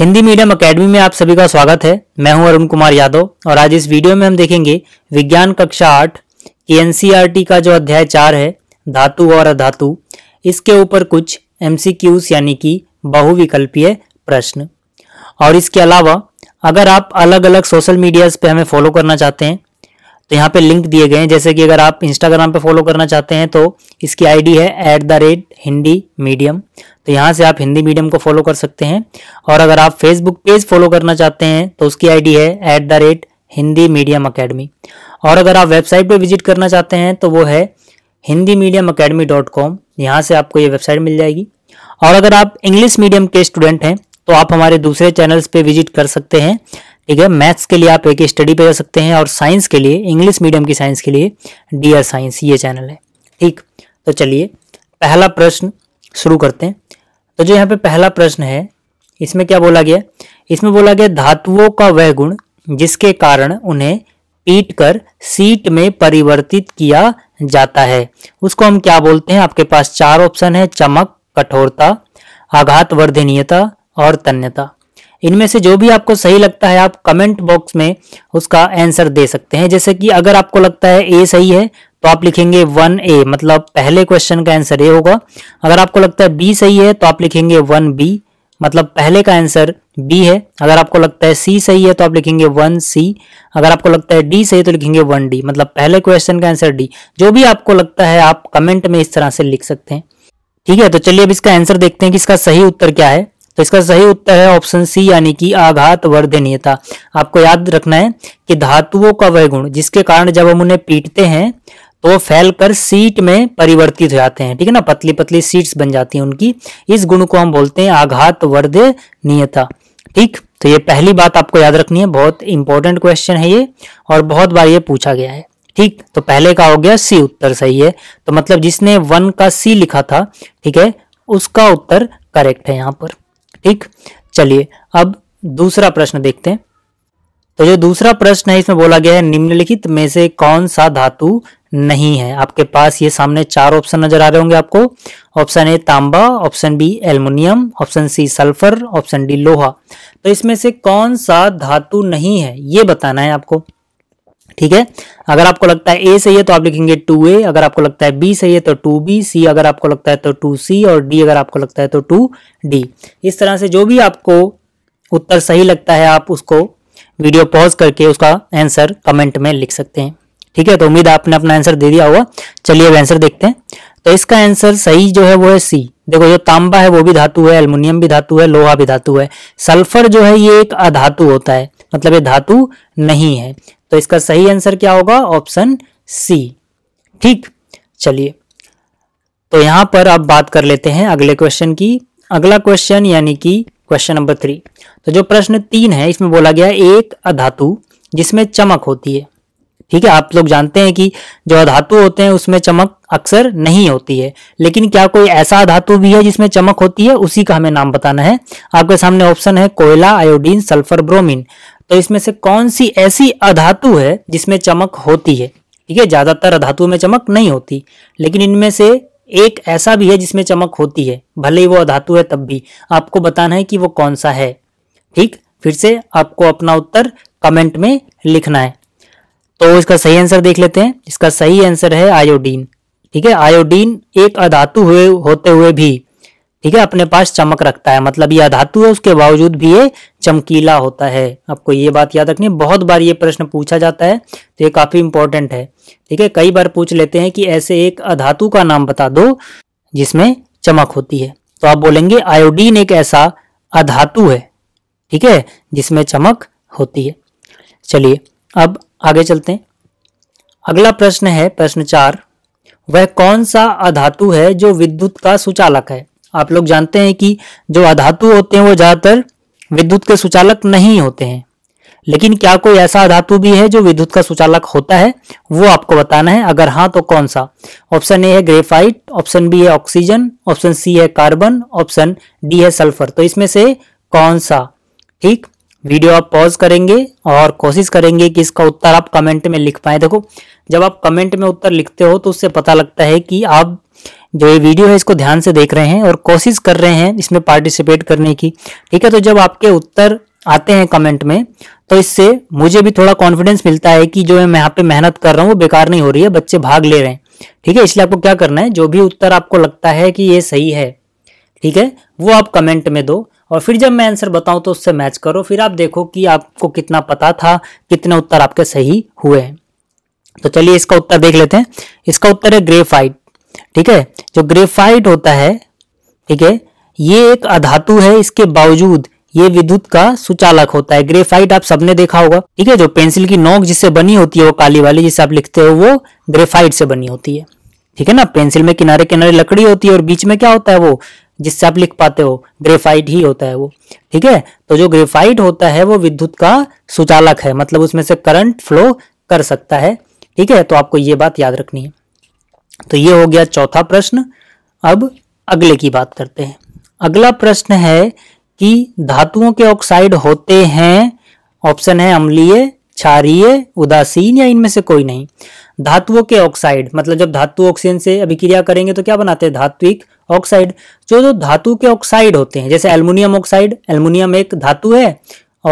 Hindi medium academy में आप सभी का स्वागत है मैं हूं अरुण कुमार यादव और आज इस वीडियो में हम देखेंगे विज्ञान कक्षा आठ के एनसीईआरटी e का जो अध्याय चार है धातु और अधातु इसके ऊपर कुछ एमसीक्यूज यानी कि बहुविकल्पीय प्रश्न और इसके अलावा अगर आप अलग अलग सोशल मीडियाज पे हमें फॉलो करना चाहते हैं तो यहाँ पे लिंक दिए गए हैं जैसे कि अगर आप इंस्टाग्राम पे फॉलो करना चाहते हैं तो इसकी आईडी है at the rate Hindi medium तो यहाँ से आप हिंदी मीडियम को फॉलो कर सकते हैं और अगर आप फेसबुक पेज फॉलो करना चाहते हैं तो उसकी आईडी है at the rate Hindi medium academy और अगर आप वेबसाइट पर विजिट करना चाहते हैं तो वो है Hindi medium academy dot com यहाँ से आपको ये वेबसाइट मिल जाएगी और अगर आप इंग्लिश मीडियम के स्टूडेंट हैं तो आप हमारे दूसरे चैनल्स पे विजिट कर सकते हैं ठीक है मैथ्स के लिए आप एक स्टडी पे जा सकते हैं और साइंस के लिए इंग्लिश मीडियम की साइंस के लिए डी आर साइंस ये चैनल है ठीक तो चलिए पहला प्रश्न शुरू करते हैं तो जो यहाँ पे पहला प्रश्न है इसमें क्या बोला गया इसमें बोला गया धातुओं का वह गुण जिसके कारण उन्हें पीट कर सीट में परिवर्तित किया जाता है उसको हम क्या बोलते हैं आपके पास चार ऑप्शन है चमक कठोरता आघात वर्धनीयता और तन्यता इनमें से जो भी आपको सही लगता है आप कमेंट बॉक्स में उसका आंसर दे सकते हैं जैसे कि अगर आपको लगता है ए सही है तो आप लिखेंगे वन ए मतलब पहले क्वेश्चन का आंसर ए होगा अगर आपको लगता है बी सही है तो आप लिखेंगे वन बी मतलब पहले का आंसर बी है अगर आपको लगता है सी सही है तो आप लिखेंगे वन सी अगर आपको लगता है डी सही तो लिखेंगे वन डी मतलब पहले क्वेश्चन का आंसर डी जो भी आपको लगता है आप कमेंट में इस तरह से लिख सकते हैं ठीक है तो चलिए अब इसका आंसर देखते हैं कि इसका सही उत्तर क्या है तो इसका सही उत्तर है ऑप्शन सी यानी कि आघात वर्धनीयता आपको याद रखना है कि धातुओं का वह गुण जिसके कारण जब हम उन्हें पीटते हैं तो फैलकर सीट में परिवर्तित हो जाते हैं ठीक है ना पतली पतली सीट्स बन जाती हैं उनकी इस गुण को हम बोलते हैं आघात वर्धनीयता ठीक तो ये पहली बात आपको याद रखनी है बहुत इंपॉर्टेंट क्वेश्चन है ये और बहुत बार ये पूछा गया है ठीक तो पहले का हो गया सी उत्तर सही है तो मतलब जिसने वन का सी लिखा था ठीक है उसका उत्तर करेक्ट है यहाँ पर ठीक चलिए अब दूसरा प्रश्न देखते हैं तो जो दूसरा प्रश्न है इसमें बोला गया है निम्नलिखित में से कौन सा धातु नहीं है आपके पास ये सामने चार ऑप्शन नजर आ रहे होंगे आपको ऑप्शन ए तांबा option B aluminium option C sulphur option D लोहा तो इसमें से कौन सा धातु नहीं है ये बताना है आपको ठीक है अगर आपको लगता है ए सही है तो आप लिखेंगे टू ए अगर आपको लगता है बी सही है तो टू बी सी अगर आपको लगता है तो टू सी और डी अगर आपको लगता है तो टू डी इस तरह से जो भी आपको उत्तर सही लगता है आप उसको वीडियो पॉज करके उसका आंसर कमेंट में लिख सकते हैं ठीक है तो उम्मीद आपने अपना आंसर दे दिया होगा चलिए अब आंसर देखते हैं तो इसका आंसर सही जो है वो है सी देखो जो तांबा है वो भी धातु है एल्युमिनियम भी धातु है लोहा भी धातु है सल्फर जो है ये एक अधातु होता है मतलब ये धातु नहीं है तो इसका सही आंसर क्या होगा ऑप्शन सी ठीक चलिए तो यहां पर अब बात कर लेते हैं अगले क्वेश्चन की अगला क्वेश्चन यानी कि क्वेश्चन नंबर थ्री तो जो प्रश्न तीन है इसमें बोला गया एक अधातु जिसमें चमक होती है ठीक है आप लोग जानते हैं कि जो अधातु होते हैं उसमें चमक अक्सर नहीं होती है लेकिन क्या कोई ऐसा धातु भी है जिसमें चमक होती है उसी का हमें नाम बताना है आपके सामने ऑप्शन है कोयला आयोडीन सल्फर ब्रोमीन तो इसमें से कौन सी ऐसी अधातु है जिसमें चमक होती है ठीक है ज्यादातर अधातुओं में चमक नहीं होती लेकिन इनमें से एक ऐसा भी है जिसमें चमक होती है भले ही वो अधातु है तब भी आपको बताना है कि वो कौन सा है ठीक फिर से आपको अपना उत्तर कमेंट में लिखना है तो इसका सही आंसर देख लेते हैं इसका सही आंसर है आयोडीन ठीक है आयोडीन एक अधातु हुए होते हुए भी ठीक है अपने पास चमक रखता है मतलब यह धातु है उसके बावजूद भी ये चमकीला होता है आपको ये बात याद रखनी है बहुत बार ये प्रश्न पूछा जाता है तो ये काफी इंपॉर्टेंट है ठीक है कई बार पूछ लेते हैं कि ऐसे एक अधातु का नाम बता दो जिसमें चमक होती है तो आप बोलेंगे आयोडीन एक ऐसा अधातु है ठीक है जिसमें चमक होती है चलिए अब आगे चलते हैं अगला प्रश्न है प्रश्न चार वह कौन सा अधातु है जो विद्युत का सुचालक है आप लोग जानते हैं कि जो अधातु होते हैं वो ज़्यादातर विद्युत के सुचालक नहीं होते हैं लेकिन क्या कोई ऐसा अधातु भी है जो विद्युत का सुचालक होता है वो आपको बताना है अगर हाँ तो कौन सा ऑप्शन ए है ग्रेफाइट ऑप्शन बी है ऑक्सीजन ऑप्शन सी है कार्बन ऑप्शन डी है सल्फर तो इसमें से कौन सा ठीक वीडियो आप पॉज करेंगे और कोशिश करेंगे कि इसका उत्तर आप कमेंट में लिख पाए देखो जब आप कमेंट में उत्तर लिखते हो तो उससे पता लगता है कि आप जो ये वीडियो है इसको ध्यान से देख रहे हैं और कोशिश कर रहे हैं इसमें पार्टिसिपेट करने की ठीक है तो जब आपके उत्तर आते हैं कमेंट में तो इससे मुझे भी थोड़ा कॉन्फिडेंस मिलता है कि जो मैं यहाँ पे मेहनत कर रहा हूँ वो बेकार नहीं हो रही है बच्चे भाग ले रहे हैं ठीक है इसलिए आपको क्या करना है जो भी उत्तर आपको लगता है कि ये सही है ठीक है वो आप कमेंट में दो और फिर जब मैं आंसर बताऊं तो उससे मैच करो फिर आप देखो कि आपको कितना पता था कितने उत्तर आपके सही हुए हैं तो चलिए इसका उत्तर देख लेते हैं इसका उत्तर है ग्रेफाइट ठीक है जो ग्रेफाइट होता है ठीक है ये एक अधातु है इसके बावजूद ये विद्युत का सुचालक होता है ग्रेफाइट आप सबने देखा होगा ठीक है जो पेंसिल की नोक जिससे बनी होती है वो काली वाली जिसे आप लिखते हो वो ग्रेफाइट से बनी होती है ठीक है ना पेंसिल में किनारे किनारे लकड़ी होती है और बीच में क्या होता है वो जिससे आप लिख पाते हो ग्रेफाइट ही होता है वो ठीक है तो जो ग्रेफाइट होता है वो विद्युत का सुचालक है मतलब उसमें से करंट फ्लो कर सकता है ठीक है तो आपको ये बात याद रखनी है तो ये हो गया चौथा प्रश्न अब अगले की बात करते हैं अगला प्रश्न है कि धातुओं के ऑक्साइड होते हैं ऑप्शन है अम्लीय क्षारीय उदासीन या इनमें से कोई नहीं धातुओं के ऑक्साइड मतलब जब धातु ऑक्सीजन से अभिक्रिया करेंगे तो क्या बनाते हैं धात्विक ऑक्साइड जो जो धातु के ऑक्साइड होते हैं जैसे एल्युमिनियम ऑक्साइड एल्युमिनियम एक धातु है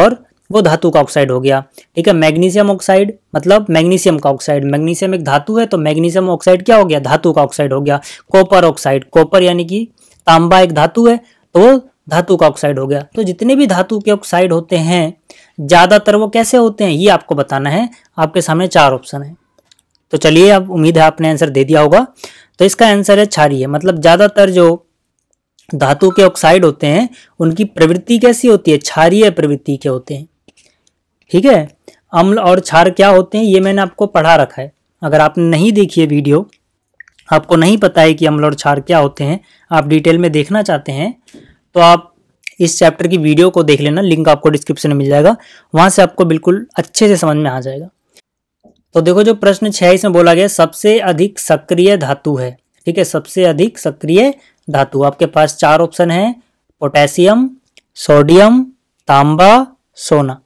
और वो धातु का ऑक्साइड हो गया ठीक है मैग्नीशियम ऑक्साइड मतलब मैग्नीशियम का ऑक्साइड मैग्नीशियम एक धातु है तो मैग्नीशियम ऑक्साइड क्या हो गया धातु का ऑक्साइड हो गया कॉपर ऑक्साइड कॉपर यानी कि तांबा एक धातु है तो वो धातु का ऑक्साइड हो गया तो जितने भी धातु के ऑक्साइड होते हैं ज़्यादातर वो कैसे होते हैं ये आपको बताना है आपके सामने चार ऑप्शन है तो चलिए अब उम्मीद है आपने आंसर दे दिया होगा तो इसका आंसर है क्षारिय मतलब ज़्यादातर जो धातु के ऑक्साइड होते हैं उनकी प्रवृत्ति कैसी होती है क्षारिय प्रवृत्ति के होते हैं ठीक है अम्ल और क्षार क्या होते हैं ये मैंने आपको पढ़ा रखा है अगर आपने नहीं देखी है वीडियो आपको नहीं पता है कि अम्ल और क्षार क्या होते हैं आप डिटेल में देखना चाहते हैं तो आप इस चैप्टर की वीडियो को देख लेना लिंक आपको डिस्क्रिप्शन में मिल जाएगा वहाँ से आपको बिल्कुल अच्छे से समझ में आ जाएगा तो देखो जो प्रश्न छियालीस में बोला गया सबसे अधिक सक्रिय धातु है ठीक है सबसे अधिक सक्रिय धातु आपके पास चार ऑप्शन है पोटेशियम सोडियम तांबा सोना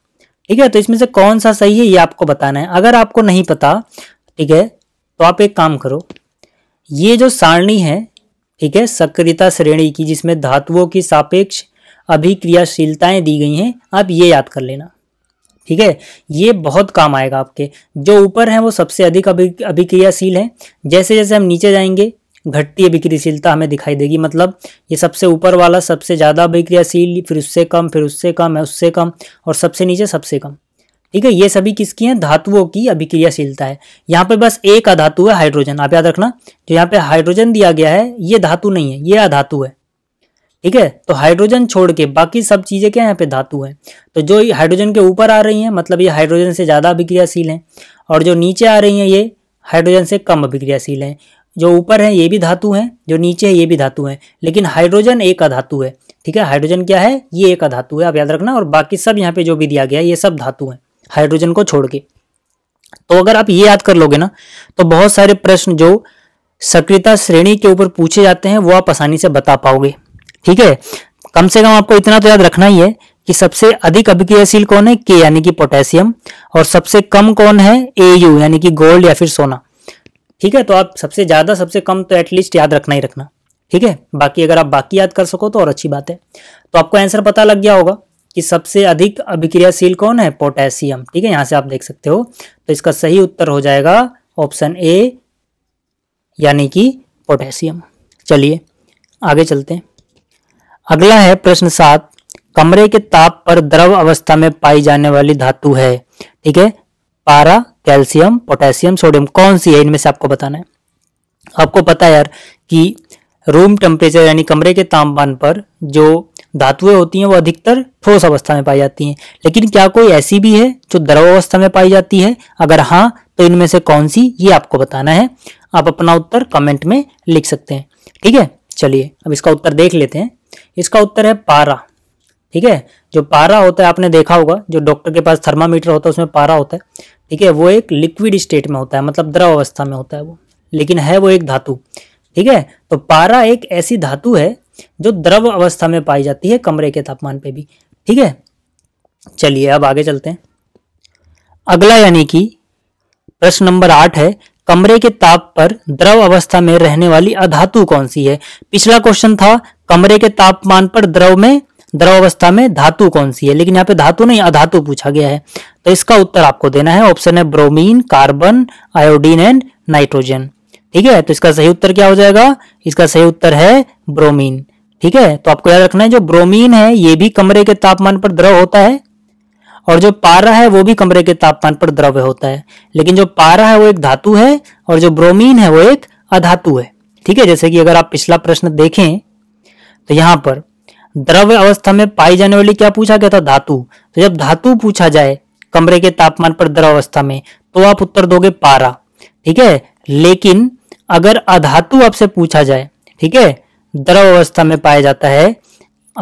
ठीक है तो इसमें से कौन सा सही है ये आपको बताना है अगर आपको नहीं पता ठीक है तो आप एक काम करो ये जो सारणी है ठीक है सक्रियता श्रेणी की जिसमें धातुओं की सापेक्ष अभिक्रियाशीलताएं दी गई हैं आप ये याद कर लेना ठीक है ये बहुत काम आएगा आपके जो ऊपर हैं वो सबसे अधिक अभिक्रियाशील हैं जैसे जैसे हम नीचे जाएंगे घटती अभिक्रियाशीलता हमें दिखाई देगी मतलब ये सबसे ऊपर वाला सबसे ज़्यादा अभिक्रियाशील फिर उससे कम फिर उससे कम है उससे कम और सबसे नीचे सबसे कम ठीक है ये सभी किसकी हैं धातुओं की अभिक्रियाशीलता है यहाँ पे बस एक अधातु है हाइड्रोजन आप याद रखना जो यहाँ पे हाइड्रोजन दिया गया है ये धातु नहीं है ये अधातु है ठीक है तो हाइड्रोजन छोड़ के बाकी सब चीज़ें क्या यहाँ पे धातु हैं तो जो हाइड्रोजन के ऊपर आ रही हैं मतलब ये हाइड्रोजन से ज़्यादा अभिक्रियाशील हैं और जो नीचे आ रही हैं ये हाइड्रोजन से कम अभिक्रियाशील हैं जो ऊपर है ये भी धातु है जो नीचे है ये भी धातु है लेकिन हाइड्रोजन एक अधातु है ठीक है हाइड्रोजन क्या है ये एक अधातु है आप याद रखना और बाकी सब यहाँ पे जो भी दिया गया ये सब धातु है हाइड्रोजन को छोड़ के तो अगर आप ये याद कर लोगे ना तो बहुत सारे प्रश्न जो सक्रियता श्रेणी के ऊपर पूछे जाते हैं वो आप आसानी से बता पाओगे ठीक है कम से कम आपको इतना तो याद रखना ही है कि सबसे अधिक अभिक्रियाशील कौन है के यानी कि पोटेशियम और सबसे कम कौन है एयू यानी कि गोल्ड या फिर सोना ठीक है तो आप सबसे ज़्यादा सबसे कम तो एटलीस्ट याद रखना ही रखना ठीक है बाकी अगर आप बाकी याद कर सको तो और अच्छी बात है तो आपको आंसर पता लग गया होगा कि सबसे अधिक अभिक्रियाशील कौन है पोटेशियम ठीक है यहां से आप देख सकते हो तो इसका सही उत्तर हो जाएगा ऑप्शन ए यानी कि पोटेशियम चलिए आगे चलते हैं अगला है प्रश्न सात कमरे के ताप पर द्रव अवस्था में पाई जाने वाली धातु है ठीक है पारा कैल्शियम पोटेशियम सोडियम कौन सी है इनमें से आपको बताना है आपको पता है यार कि रूम टेम्परेचर यानी कमरे के तापमान पर जो धातुएं होती हैं वो अधिकतर ठोस अवस्था में पाई जाती हैं लेकिन क्या कोई ऐसी भी है जो द्रव अवस्था में पाई जाती है अगर हाँ तो इनमें से कौन सी ये आपको बताना है आप अपना उत्तर कमेंट में लिख सकते हैं ठीक है चलिए अब इसका उत्तर देख लेते हैं इसका उत्तर है पारा ठीक है जो पारा होता है आपने देखा होगा जो डॉक्टर के पास थर्मामीटर होता है उसमें पारा होता है ठीक है वो एक लिक्विड स्टेट में होता है मतलब द्रव अवस्था में होता है वो लेकिन है वो एक धातु ठीक है तो पारा एक ऐसी धातु है जो द्रव अवस्था में पाई जाती है कमरे के तापमान पे भी ठीक है चलिए अब आगे चलते हैं अगला यानी कि प्रश्न नंबर आठ है कमरे के ताप पर द्रव अवस्था में रहने वाली अधातु कौन सी है पिछला क्वेश्चन था कमरे के तापमान पर द्रव में अवस्था में धातु कौन सी है लेकिन यहाँ पे धातु नहीं अधातु पूछा गया है तो इसका उत्तर आपको देना है ऑप्शन है bromine carbon iodine and nitrogen ठीक है तो इसका सही उत्तर क्या हो जाएगा इसका सही उत्तर है ब्रोमीन ठीक है तो आपको याद रखना है जो ब्रोमीन है ये भी कमरे के तापमान पर द्रव होता है और जो पारा है वो भी कमरे के तापमान पर द्रव्य होता है लेकिन जो पारा है वो एक धातु है और जो ब्रोमीन है वो एक अधातु है ठीक है जैसे कि अगर आप पिछला प्रश्न देखें तो यहां पर द्रव्य अवस्था में पाई जाने वाली क्या पूछा गया था धातु तो जब धातु पूछा जाए कमरे के तापमान पर द्रव अवस्था में तो आप उत्तर दोगे पारा ठीक है लेकिन अगर अधातु आपसे पूछा जाए ठीक है द्रव अवस्था में पाया जाता है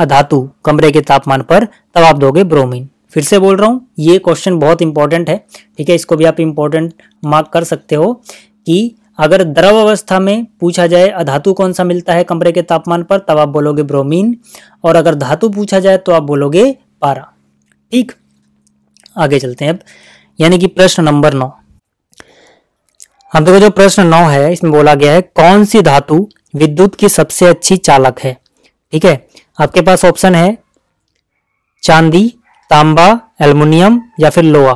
अधातु कमरे के तापमान पर तब आप दोगे ब्रोमीन फिर से बोल रहा हूं ये क्वेश्चन बहुत इंपॉर्टेंट है ठीक है इसको भी आप इंपॉर्टेंट मार्क कर सकते हो कि अगर द्रव अवस्था में पूछा जाए अधातु कौन सा मिलता है कमरे के तापमान पर तब आप बोलोगे ब्रोमीन और अगर धातु पूछा जाए तो आप बोलोगे पारा ठीक आगे चलते हैं अब यानी कि प्रश्न नंबर नौ हम देखो जो प्रश्न नौ है इसमें बोला गया है कौन सी धातु विद्युत की सबसे अच्छी चालक है ठीक है आपके पास ऑप्शन है चांदी तांबा एल्युमिनियम या फिर लोहा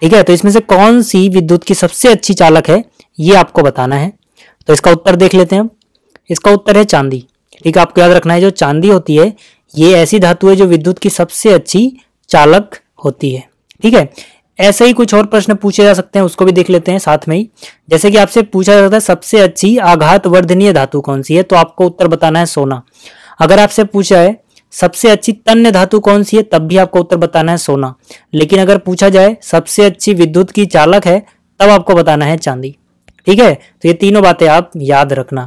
ठीक है तो इसमें से कौन सी विद्युत की सबसे अच्छी चालक है ये आपको बताना है तो इसका उत्तर देख लेते हैं इसका उत्तर है चांदी ठीक है आपको याद रखना है जो चांदी होती है ये ऐसी धातु है जो विद्युत की सबसे अच्छी चालक होती है ठीक है ऐसे ही कुछ और प्रश्न पूछे जा सकते हैं उसको भी देख लेते हैं साथ में ही जैसे कि आपसे पूछा जा सकता है सबसे अच्छी आघात वर्धनीय धातु कौन सी है तो आपको उत्तर बताना है सोना अगर आपसे पूछा है सबसे अच्छी तन्य धातु कौन सी है तब भी आपको उत्तर बताना है सोना लेकिन अगर पूछा जाए सबसे अच्छी विद्युत की चालक है तब आपको बताना है चांदी ठीक है तो ये तीनों बातें आप याद रखना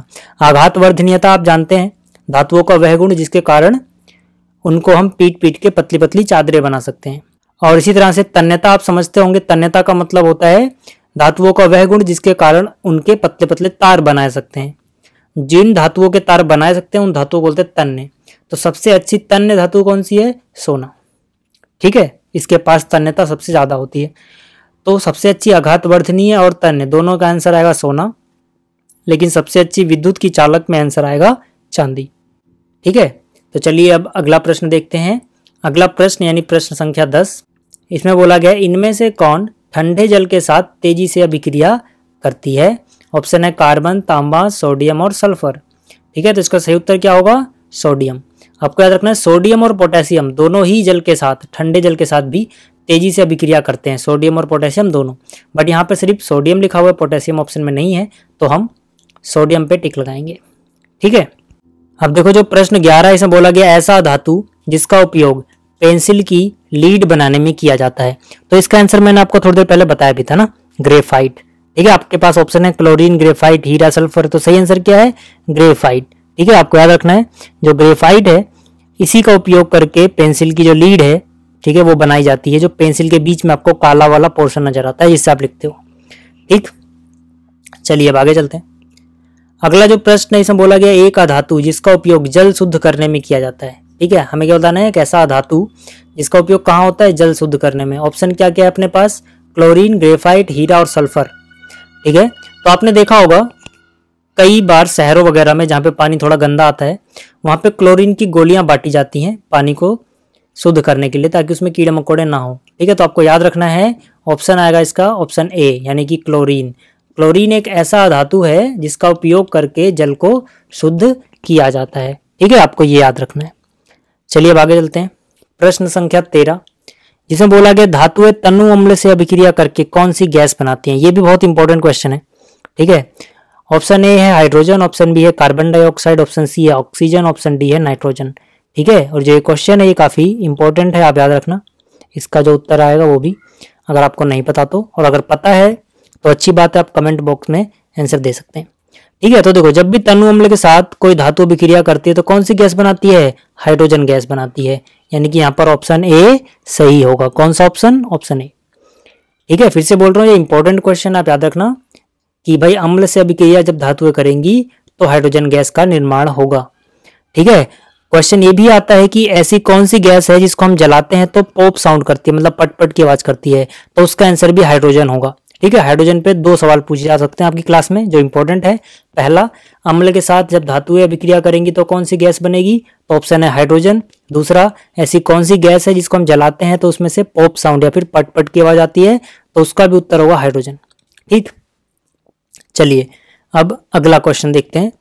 आघात वर्धनीयता आप जानते हैं धातुओं का वह गुण जिसके कारण उनको हम पीट पीट के पतली पतली चादरें बना सकते हैं और इसी तरह से तन्यता आप समझते होंगे तन्यता का मतलब होता है धातुओं का वह गुण जिसके कारण उनके पतले पतले तार बनाए सकते हैं जिन धातुओं के तार बनाए सकते हैं उन धातुओं को बोलते हैं तन्य तो सबसे अच्छी तन्य धातु कौन सी है सोना ठीक है इसके पास तन्यता सबसे ज़्यादा होती है तो सबसे अच्छी आघात वर्धनीय और तन्य दोनों का आंसर आएगा सोना लेकिन सबसे अच्छी विद्युत की चालक में आंसर आएगा चांदी ठीक है तो चलिए अब अगला प्रश्न देखते हैं अगला प्रश्न यानी प्रश्न संख्या दस इसमें बोला गया इनमें से कौन ठंडे जल के साथ तेजी से अभिक्रिया करती है ऑप्शन है कार्बन तांबा सोडियम और सल्फर ठीक है तो इसका सही उत्तर क्या होगा सोडियम आपको याद रखना है सोडियम और पोटेशियम दोनों ही जल के साथ ठंडे जल के साथ भी तेजी से अभिक्रिया करते हैं सोडियम और पोटेशियम दोनों बट यहाँ पर सिर्फ सोडियम लिखा हुआ है पोटेशियम ऑप्शन में नहीं है तो हम सोडियम पे टिक लगाएंगे ठीक है अब देखो जो प्रश्न ग्यारह इसमें बोला गया ऐसा धातु जिसका उपयोग पेंसिल की लीड बनाने में किया जाता है तो इसका आंसर मैंने आपको थोड़ी देर पहले बताया भी था ना ग्रेफाइट ठीक है आपके पास ऑप्शन है क्लोरीन ग्रेफाइट हीरा सल्फर तो सही आंसर क्या है ग्रेफाइट ठीक है आपको याद रखना है जो ग्रेफाइट है इसी का उपयोग करके पेंसिल की जो लीड है ठीक है वो बनाई जाती है जो पेंसिल के बीच में आपको काला वाला पोर्शन नजर आता है जिससे आप लिखते हो ठीक चलिए अब आगे चलते हैं अगला जो प्रश्न है इसमें बोला गया एक अधातु जिसका उपयोग जल शुद्ध करने में किया जाता है ठीक है हमें क्या बताना है कैसा ऐसा अधातु जिसका उपयोग कहाँ होता है जल शुद्ध करने में ऑप्शन क्या क्या है अपने पास क्लोरीन ग्रेफाइट हीरा और सल्फर ठीक है तो आपने देखा होगा कई बार शहरों वगैरह में जहाँ पे पानी थोड़ा गंदा आता है वहाँ पे क्लोरीन की गोलियाँ बांटी जाती हैं पानी को शुद्ध करने के लिए ताकि उसमें कीड़े मकोड़े ना हो ठीक है तो आपको याद रखना है ऑप्शन आएगा इसका ऑप्शन ए यानी कि क्लोरीन क्लोरीन एक ऐसा धातु है जिसका उपयोग करके जल को शुद्ध किया जाता है ठीक है आपको ये याद रखना है चलिए अब आगे चलते हैं प्रश्न संख्या तेरह जिसमें बोला गया धातु तनु अम्ल से अभिक्रिया करके कौन सी गैस बनाती है ये भी बहुत इंपॉर्टेंट क्वेश्चन है ठीक है ऑप्शन ए है हाइड्रोजन ऑप्शन बी है कार्बन डाइऑक्साइड ऑप्शन सी है ऑक्सीजन ऑप्शन डी है नाइट्रोजन ठीक है और जो ये क्वेश्चन है ये काफ़ी इंपॉर्टेंट है आप याद रखना इसका जो उत्तर आएगा वो भी अगर आपको नहीं पता तो और अगर पता है तो अच्छी बात है आप कमेंट बॉक्स में आंसर दे सकते हैं ठीक है तो देखो जब भी तनु अम्ल के साथ कोई धातु अभिक्रिया करती है तो कौन सी गैस बनाती है हाइड्रोजन गैस बनाती है यानी कि यहाँ पर ऑप्शन ए सही होगा कौन सा ऑप्शन ऑप्शन ए ठीक है फिर से बोल रहा हूँ ये इंपॉर्टेंट क्वेश्चन आप याद रखना कि भाई अम्ल से अभिक्रिया जब धातुएं करेंगी तो हाइड्रोजन गैस का निर्माण होगा ठीक है क्वेश्चन ये भी आता है कि ऐसी कौन सी गैस है जिसको हम जलाते हैं तो पॉप साउंड करती है मतलब पटपट की आवाज करती है तो उसका आंसर भी हाइड्रोजन होगा ठीक है हाइड्रोजन पे दो सवाल पूछे जा सकते हैं आपकी क्लास में जो इंपॉर्टेंट है पहला अम्ल के साथ जब धातुएं अभिक्रिया करेंगी तो कौन सी गैस बनेगी तो ऑप्शन है हाइड्रोजन दूसरा ऐसी कौन सी गैस है जिसको हम जलाते हैं तो उसमें से पॉप साउंड या फिर पटपट की आवाज आती है तो उसका भी उत्तर होगा हाइड्रोजन ठीक चलिए अब अगला क्वेश्चन देखते हैं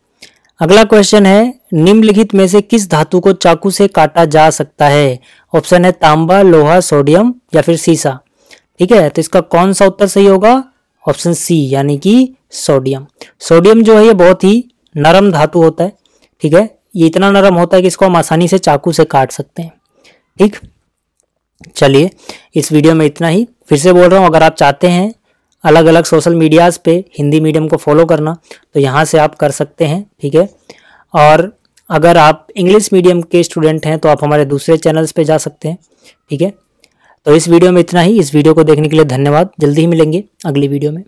अगला क्वेश्चन है निम्नलिखित में से किस धातु को चाकू से काटा जा सकता है ऑप्शन है तांबा लोहा सोडियम या फिर सीसा ठीक है तो इसका कौन सा उत्तर सही होगा ऑप्शन सी यानी कि सोडियम सोडियम जो है ये बहुत ही नरम धातु होता है ठीक है ये इतना नरम होता है कि इसको हम आसानी से चाकू से काट सकते हैं ठीक चलिए इस वीडियो में इतना ही फिर से बोल रहा हूँ अगर आप चाहते हैं अलग अलग सोशल मीडियाज़ पे हिंदी मीडियम को फॉलो करना तो यहाँ से आप कर सकते हैं ठीक है और अगर आप इंग्लिश मीडियम के स्टूडेंट हैं तो आप हमारे दूसरे चैनल्स पे जा सकते हैं ठीक है तो इस वीडियो में इतना ही इस वीडियो को देखने के लिए धन्यवाद जल्दी ही मिलेंगे अगली वीडियो में